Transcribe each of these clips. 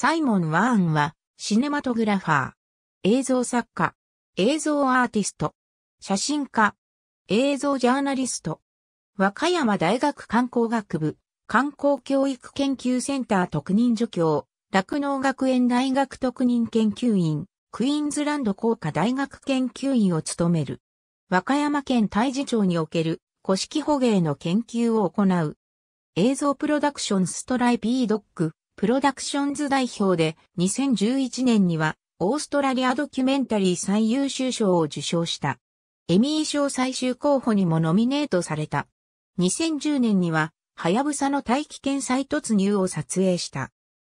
サイモン・ワーンは、シネマトグラファー、映像作家、映像アーティスト、写真家、映像ジャーナリスト、和歌山大学観光学部、観光教育研究センター特任助教、酪農学園大学特任研究員、クイーンズランド工科大学研究員を務める。和歌山県大寺町における古式捕鯨の研究を行う。映像プロダクションストライピードッグ、プロダクションズ代表で2011年にはオーストラリアドキュメンタリー最優秀賞を受賞した。エミー賞最終候補にもノミネートされた。2010年には、はやぶさの大気圏再突入を撮影した。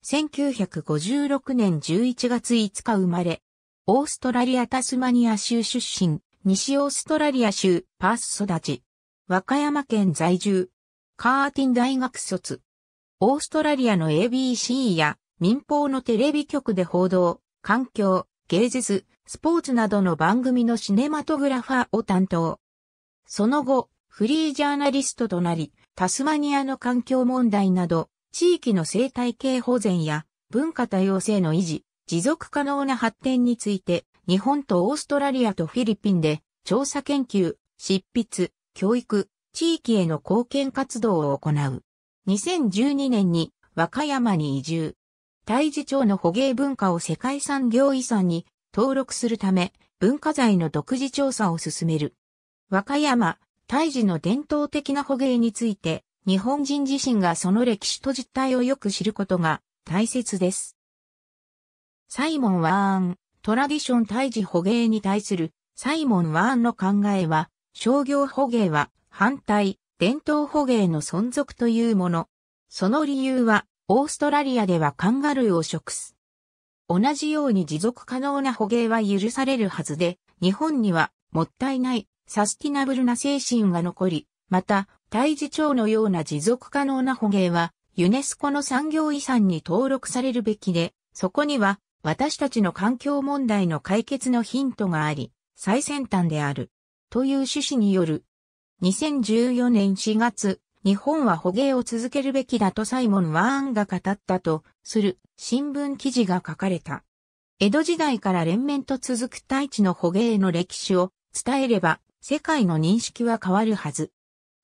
1956年11月5日生まれ、オーストラリア・タスマニア州出身、西オーストラリア州パース育ち、和歌山県在住、カーティン大学卒。オーストラリアの ABC や民放のテレビ局で報道、環境、芸術、スポーツなどの番組のシネマトグラファーを担当。その後、フリージャーナリストとなり、タスマニアの環境問題など、地域の生態系保全や文化多様性の維持、持続可能な発展について、日本とオーストラリアとフィリピンで調査研究、執筆、教育、地域への貢献活動を行う。2012年に和歌山に移住。大事町の捕鯨文化を世界産業遺産に登録するため、文化財の独自調査を進める。和歌山、大事の伝統的な捕鯨について、日本人自身がその歴史と実態をよく知ることが大切です。サイモン・ワーン、トラディション大事捕鯨に対するサイモン・ワーンの考えは、商業捕鯨は反対、伝統捕鯨の存続というもの。その理由は、オーストラリアではカンガルーを食す。同じように持続可能な捕鯨は許されるはずで、日本にはもったいないサスティナブルな精神が残り、また、大事長のような持続可能な捕鯨は、ユネスコの産業遺産に登録されるべきで、そこには、私たちの環境問題の解決のヒントがあり、最先端である。という趣旨による2014年4月、日本は捕鯨を続けるべきだとサイモン・ワーンが語ったとする新聞記事が書かれた。江戸時代から連綿と続く大地の捕鯨の歴史を伝えれば世界の認識は変わるはず。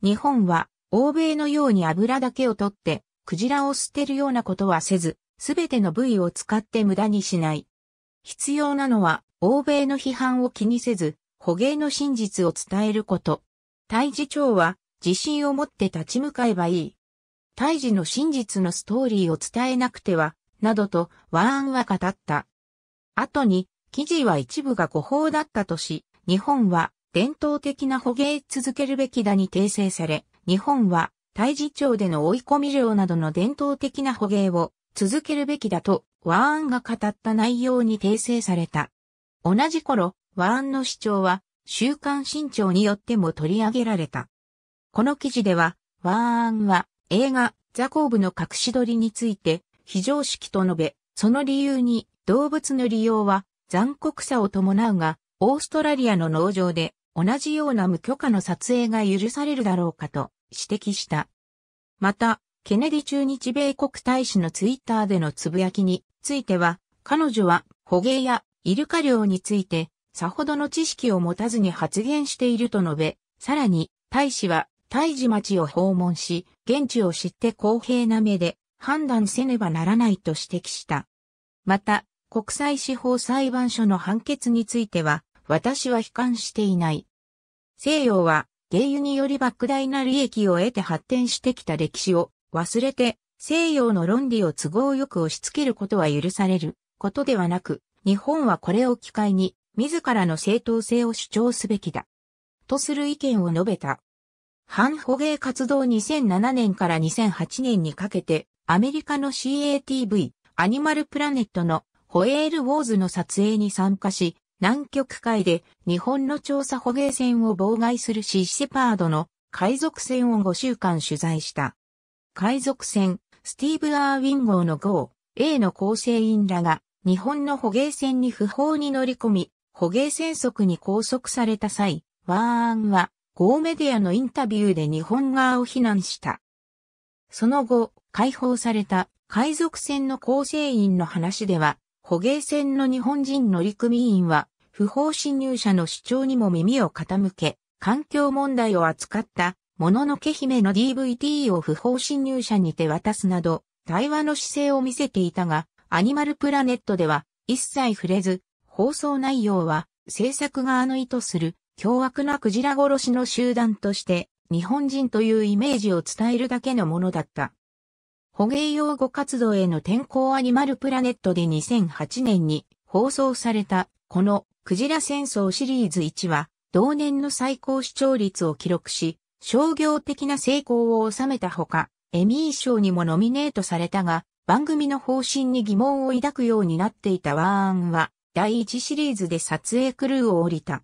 日本は欧米のように油だけを取ってクジラを捨てるようなことはせず、すべての部位を使って無駄にしない。必要なのは欧米の批判を気にせず捕鯨の真実を伝えること。胎児長は自信を持って立ち向かえばいい。胎児の真実のストーリーを伝えなくては、などとワーンは語った。後に、記事は一部が誤報だったとし、日本は伝統的な捕鯨続けるべきだに訂正され、日本は胎児長での追い込み量などの伝統的な捕鯨を続けるべきだとワーンが語った内容に訂正された。同じ頃、ワーンの主張は週刊新潮によっても取り上げられた。この記事では、ワーアンは映画ザコーブの隠し撮りについて非常識と述べ、その理由に動物の利用は残酷さを伴うが、オーストラリアの農場で同じような無許可の撮影が許されるだろうかと指摘した。また、ケネディ中日米国大使のツイッターでのつぶやきについては、彼女は捕鯨やイルカ漁についてさほどの知識を持たずに発言していると述べ、さらに、大使は、大事町を訪問し、現地を知って公平な目で判断せねばならないと指摘した。また、国際司法裁判所の判決については、私は悲観していない。西洋は、原油により莫大な利益を得て発展してきた歴史を忘れて、西洋の論理を都合よく押し付けることは許されることではなく、日本はこれを機会に自らの正当性を主張すべきだ。とする意見を述べた。反捕鯨活動2007年から2008年にかけて、アメリカの CATV、アニマルプラネットのホエールウォーズの撮影に参加し、南極海で日本の調査捕鯨船を妨害するシーシェパードの海賊船を5週間取材した。海賊船、スティーブ・アーウィン号の号、A の構成員らが日本の捕鯨船に不法に乗り込み、捕鯨戦速に拘束された際、ワーアンは、ゴーメディアのインタビューで日本側を非難した。その後、解放された海賊船の構成員の話では、捕鯨船の日本人乗組員は、不法侵入者の主張にも耳を傾け、環境問題を扱った、もののけ姫の DVD を不法侵入者に手渡すなど、対話の姿勢を見せていたが、アニマルプラネットでは一切触れず、放送内容は、制作側の意図する、凶悪なクジラ殺しの集団として、日本人というイメージを伝えるだけのものだった。捕鯨用語活動への転向アニマルプラネットで2008年に放送された、このクジラ戦争シリーズ1は、同年の最高視聴率を記録し、商業的な成功を収めたほか、エミー賞にもノミネートされたが、番組の方針に疑問を抱くようになっていたワーンは、第1シリーズで撮影クルーを降りた。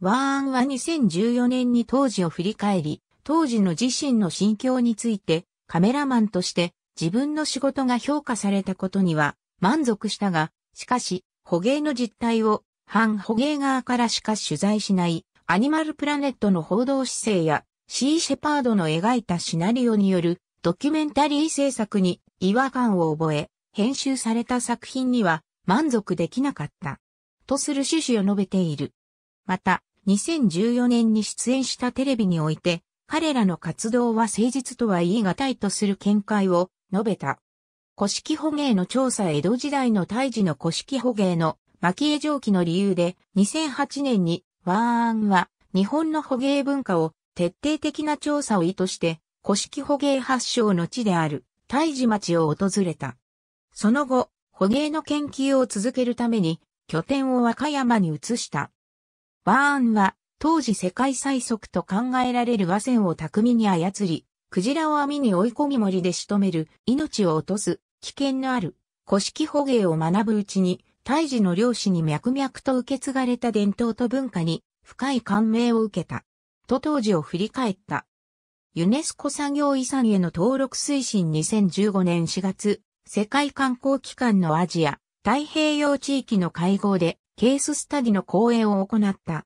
ワーンは2014年に当時を振り返り、当時の自身の心境について、カメラマンとして自分の仕事が評価されたことには満足したが、しかし、捕鯨の実態を反捕鯨側からしか取材しないアニマルプラネットの報道姿勢やシーシェパードの描いたシナリオによるドキュメンタリー制作に違和感を覚え、編集された作品には満足できなかった。とする趣旨を述べている。また、2014年に出演したテレビにおいて、彼らの活動は誠実とは言い難いとする見解を述べた。古式捕鯨の調査江戸時代の大事の古式捕鯨の巻絵蒸気の理由で2008年にワーアンは日本の捕鯨文化を徹底的な調査を意図して古式捕鯨発祥の地である大事町を訪れた。その後、捕鯨の研究を続けるために拠点を和歌山に移した。バーンは当時世界最速と考えられる和船を巧みに操り、クジラを網に追い込み森で仕留める命を落とす危険のある古式捕鯨を学ぶうちに、胎児の漁師に脈々と受け継がれた伝統と文化に深い感銘を受けた。と当時を振り返った。ユネスコ産業遺産への登録推進2015年4月、世界観光機関のアジア、太平洋地域の会合でケーススタディの講演を行った。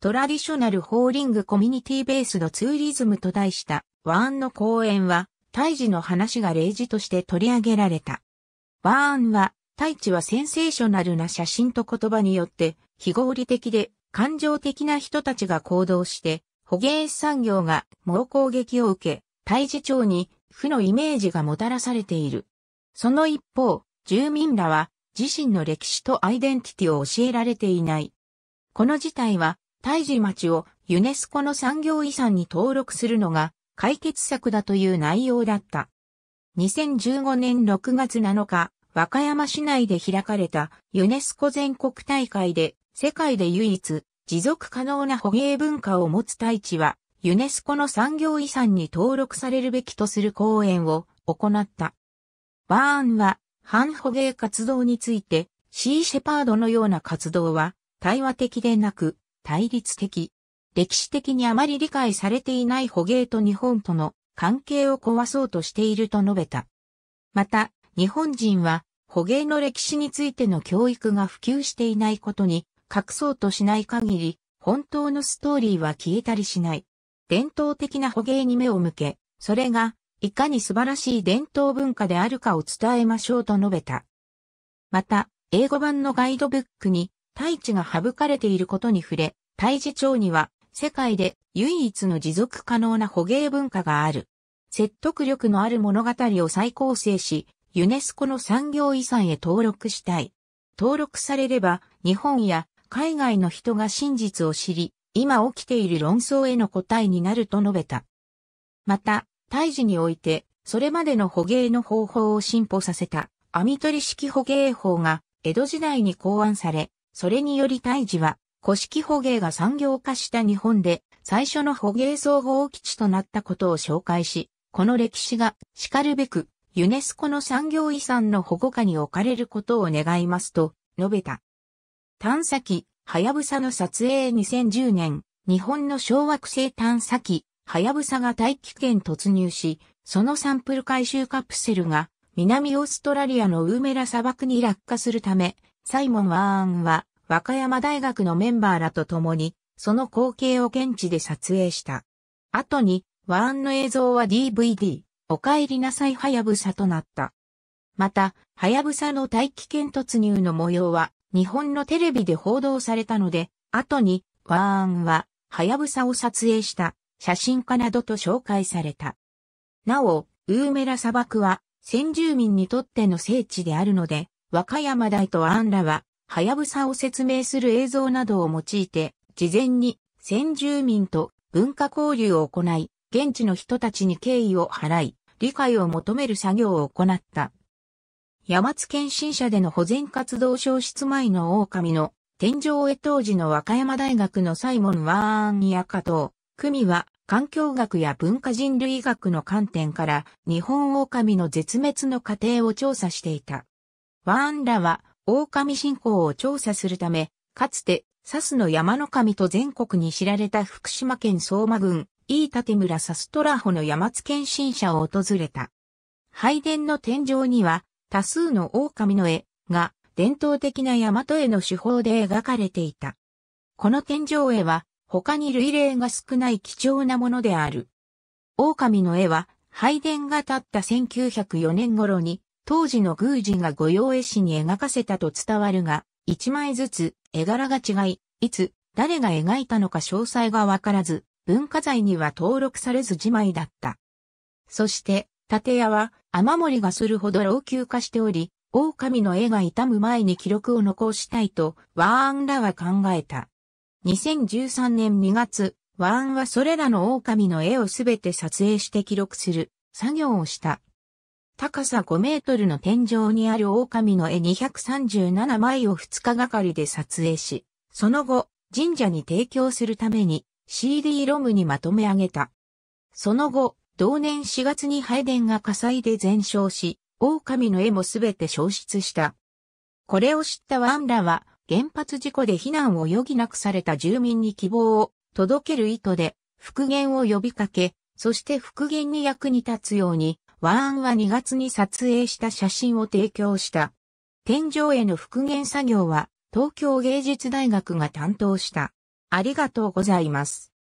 トラディショナルホーリングコミュニティベースのツーリズムと題したワーンの講演は、大地の話が例示として取り上げられた。ワーンは、大地はセンセーショナルな写真と言葉によって、非合理的で感情的な人たちが行動して、捕鯨産業が猛攻撃を受け、大地町に負のイメージがもたらされている。その一方、住民らは自身の歴史とアイデンティティを教えられていない。この事態は、胎児町をユネスコの産業遺産に登録するのが解決策だという内容だった。2015年6月7日、和歌山市内で開かれたユネスコ全国大会で世界で唯一持続可能な捕鯨文化を持つ大地はユネスコの産業遺産に登録されるべきとする講演を行った。バーンは、反捕鯨活動について、シーシェパードのような活動は、対話的でなく、対立的。歴史的にあまり理解されていない捕鯨と日本との関係を壊そうとしていると述べた。また、日本人は捕鯨の歴史についての教育が普及していないことに隠そうとしない限り、本当のストーリーは消えたりしない。伝統的な捕鯨に目を向け、それがいかに素晴らしい伝統文化であるかを伝えましょうと述べた。また、英語版のガイドブックに、大地が省かれていることに触れ、大地町には、世界で唯一の持続可能な捕鯨文化がある。説得力のある物語を再構成し、ユネスコの産業遺産へ登録したい。登録されれば、日本や海外の人が真実を知り、今起きている論争への答えになると述べた。また、胎児において、それまでの捕鯨の方法を進歩させた、網取り式捕鯨法が、江戸時代に考案され、それにより胎児は、古式捕鯨が産業化した日本で、最初の捕鯨総合基地となったことを紹介し、この歴史が、叱るべく、ユネスコの産業遺産の保護下に置かれることを願いますと、述べた。探査機、はやぶさの撮影2010年、日本の小惑星探査機、はやぶさが大気圏突入し、そのサンプル回収カプセルが南オーストラリアのウーメラ砂漠に落下するため、サイモン・ワーンは和歌山大学のメンバーらと共に、その光景を現地で撮影した。後に、ワーンの映像は DVD、お帰りなさいはやぶさとなった。また、はやぶさの大気圏突入の模様は、日本のテレビで報道されたので、後に、ワーンは、はやぶさを撮影した。写真家などと紹介された。なお、ウーメラ砂漠は先住民にとっての聖地であるので、和歌山大とアンラは、はやぶさを説明する映像などを用いて、事前に先住民と文化交流を行い、現地の人たちに敬意を払い、理解を求める作業を行った。山津県新社での保全活動消失前の狼の天井へ当時の和歌山大学のサイモン・ワーン・ヤカトミは環境学や文化人類学の観点から日本狼の絶滅の過程を調査していた。ワーンらは狼信仰を調査するため、かつてサスの山の神と全国に知られた福島県相馬郡、飯立村サストラホの山津県新社を訪れた。拝殿の天井には多数の狼の絵が伝統的な大和絵の手法で描かれていた。この天井絵は他に類例が少ない貴重なものである。狼の絵は、拝殿が建った1904年頃に、当時の宮司が御用絵師に描かせたと伝わるが、一枚ずつ絵柄が違い、いつ、誰が描いたのか詳細がわからず、文化財には登録されず自枚だった。そして、建屋は雨漏りがするほど老朽化しており、狼の絵が傷む前に記録を残したいと、ワーンらは考えた。2013年2月、ワーンはそれらの狼の絵をすべて撮影して記録する作業をした。高さ5メートルの天井にある狼の絵237枚を2日がかりで撮影し、その後、神社に提供するために CD ロムにまとめ上げた。その後、同年4月に拝殿が火災で全焼し、狼の絵もすべて消失した。これを知ったワンらは、原発事故で避難を余儀なくされた住民に希望を届ける意図で復元を呼びかけ、そして復元に役に立つように、ワーンは2月に撮影した写真を提供した。天井への復元作業は東京芸術大学が担当した。ありがとうございます。